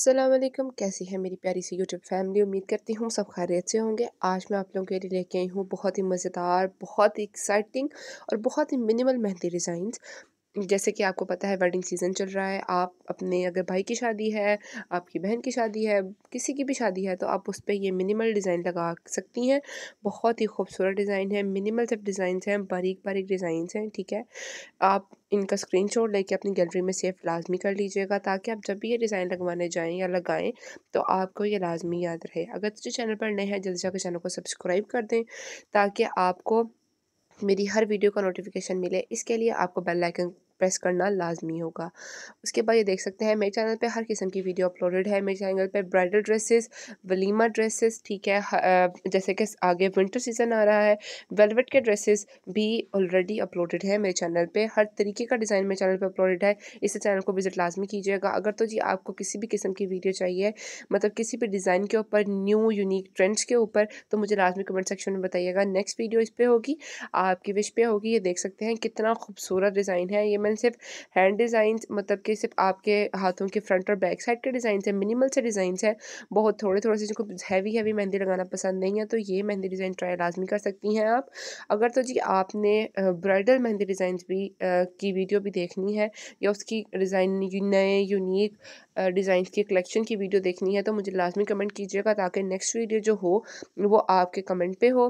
सलामकुम कैसी है मेरी प्यारी सी यूट्यूब फैमिली उम्मीद करती हूँ सब खैरियत से होंगे आज मैं आप लोगों के लिए लेके आई हूँ बहुत ही मज़ेदार बहुत ही एक्साइटिंग और बहुत ही मिनिमल मेहंदी डिज़ाइंस जैसे कि आपको पता है वेडिंग सीज़न चल रहा है आप अपने अगर भाई की शादी है आपकी बहन की शादी है किसी की भी शादी है तो आप उस पर ये मिनिमल डिज़ाइन लगा सकती हैं बहुत ही खूबसूरत डिज़ाइन है मिनिमल सब डिज़ाइन हैं बारीक बारीक डिज़ाइन हैं ठीक है आप इनका स्क्रीन शॉट लेके अपनी गैलरी में सेफ लाजमी कर लीजिएगा ताकि आप जब भी ये डिज़ाइन लगवाने जाएँ या लगाएँ तो आपको ये लाजमी याद रहे अगर तुझे चैनल पर नए हैं जल्दी जाकर चैनल को सब्सक्राइब कर दें ताकि आपको मेरी हर वीडियो का नोटिफिकेशन मिले इसके लिए आपको बेल आइकन प्रेस करना लाजमी होगा उसके बाद ये देख सकते हैं मेरे चैनल पे हर किस्म की वीडियो अपलोडेड है मेरे चैनल पे ब्राइडल ड्रेसेस वलीमा ड्रेसेस ठीक है जैसे कि आगे विंटर सीज़न आ रहा है वेलवेट के ड्रेसेस भी ऑलरेडी अपलोडेड है मेरे चैनल पर हर तरीके का डिज़ाइन मेरे चैनल पर अपलोडेड है इसे चैनल को विजिट लाजमी कीजिएगा अगर तो जी आपको किसी भी किस्म की वीडियो चाहिए मतलब किसी भी डिज़ाइन के ऊपर न्यू यूनिक ट्रेंड्स के ऊपर तो मुझे लाजमी कमेंट सेक्शन में बताइएगा नेक्स्ट वीडियो इस पर होगी आपकी विश पे होगी ये देख सकते हैं कितना खूबसूरत डिज़ाइन है ये मैं मिनिमल सिर्फ हैंड डिज़ाइन मतलब कि सिर्फ आपके हाथों के फ्रंट और बैक साइड के डिज़ाइन है मिनिमल से डिज़ाइन है बहुत थोड़े थोड़े से जिनको हैवी हैवी मेहंदी लगाना पसंद नहीं है तो ये मेहंदी डिज़ाइन ट्राई लाजमी कर सकती हैं आप अगर तो जी आपने ब्राइडल मेहंदी डिज़ाइन भी की वीडियो भी देखनी है या उसकी डिज़ाइन नए यूनिक डिज़ाइन की कलेक्शन की वीडियो देखनी है तो मुझे लाजमी कमेंट कीजिएगा ताकि नेक्स्ट वीडियो जो हो वो आपके कमेंट पे हो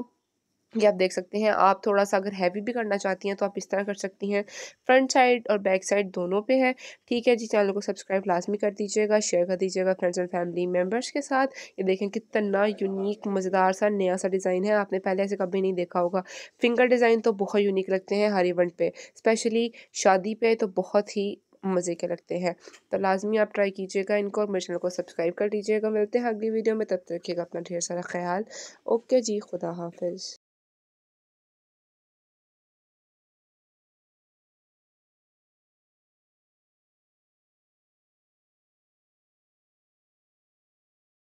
ये आप देख सकते हैं आप थोड़ा सा अगर हैवी भी करना चाहती हैं तो आप इस तरह कर सकती हैं फ्रंट साइड और बैक साइड दोनों पे है ठीक है जी चैनल को सब्सक्राइब लाजमी कर दीजिएगा शेयर कर दीजिएगा फ्रेंड्स एंड फैमिली मेम्बर्स के साथ ये देखें कितना यूनिक मज़ेदार सा नया सा डिज़ाइन है आपने पहले ऐसे कभी नहीं देखा होगा फिंगर डिज़ाइन तो बहुत यूनिक लगते हैं हर इवेंट पर स्पेशली शादी पर तो बहुत ही मज़े के लगते हैं तो लाजमी आप ट्राई कीजिएगा इनको और मेरे चैनल को सब्सक्राइब कर दीजिएगा मिलते हैं अगली वीडियो में तब तक रखिएगा अपना ढेर सारा ख्याल ओके जी खुदा हाफिज़